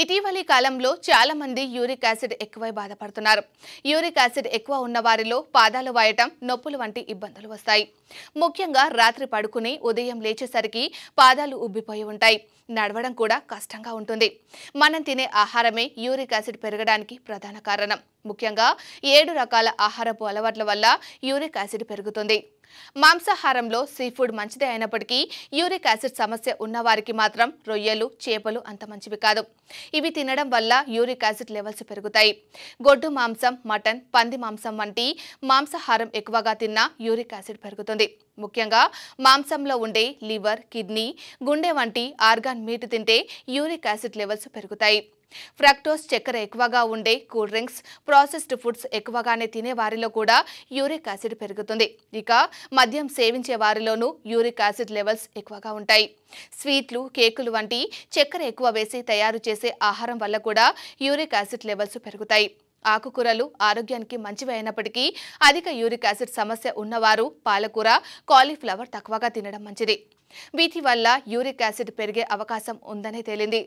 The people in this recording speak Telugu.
ఇటీవలి కాలంలో చాలా మంది యూరిక్ యాసిడ్ ఎక్కువై బాధపడుతున్నారు యూరిక్ యాసిడ్ ఎక్కువ ఉన్న వారిలో పాదాలు వాయటం నొప్పులు వంటి ఇబ్బందులు వస్తాయి ముఖ్యంగా రాత్రి పడుకుని ఉదయం లేచేసరికి పాదాలు ఉబ్బిపోయి ఉంటాయి నడవడం కూడా కష్టంగా ఉంటుంది మనం తినే ఆహారమే యూరిక్ యాసిడ్ పెరగడానికి ప్రధాన కారణం ముఖ్యంగా ఏడు రకాల ఆహారపు అలవాట్ల వల్ల యూరిక్ యాసిడ్ పెరుగుతుంది మాంసాహారంలో సీ ఫుడ్ మంచిదే అయినప్పటికీ యూరిక్ యాసిడ్ సమస్య ఉన్నవారికి మాత్రం రొయ్యలు చేపలు అంత మంచివి కాదు ఇవి తినడం వల్ల యూరిక్ యాసిడ్ లెవెల్స్ పెరుగుతాయి గొడ్డు మాంసం మటన్ పంది మాంసం వంటి మాంసాహారం ఎక్కువగా తిన్నా యూరిక్ యాసిడ్ పెరుగుతుంది ముఖ్యంగా మాంసంలో ఉండే లివర్ కిడ్నీ గుండె వంటి ఆర్గాన్ మీట్ తింటే యూరిక్ యాసిడ్ లెవెల్స్ పెరుగుతాయి ఫ్రాక్టోస్ చక్కెర ఎక్కువగా ఉండే కూల్ డ్రింక్స్ ప్రాసెస్డ్ ఫుడ్స్ ఎక్కువగానే తినే వారిలో కూడా యూరిక్ యాసిడ్ పెరుగుతుంది ఇక మద్యం సేవించే వారిలోనూ యూరిక్ యాసిడ్ లెవెల్స్ ఎక్కువగా ఉంటాయి స్వీట్లు కేకులు వంటి చక్కెర ఎక్కువ వేసి తయారు చేసే ఆహారం వల్ల కూడా యూరిక్ యాసిడ్ లెవెల్స్ పెరుగుతాయి ఆకుకూరలు ఆరోగ్యానికి మంచివి అయినప్పటికీ అధిక యూరిక్ యాసిడ్ సమస్య ఉన్నవారు పాలకూర కాలీఫ్లవర్ తక్కువగా తినడం మంచిది వీటి వల్ల యూరిక్ యాసిడ్ పెరిగే అవకాశం ఉందనే తేలింది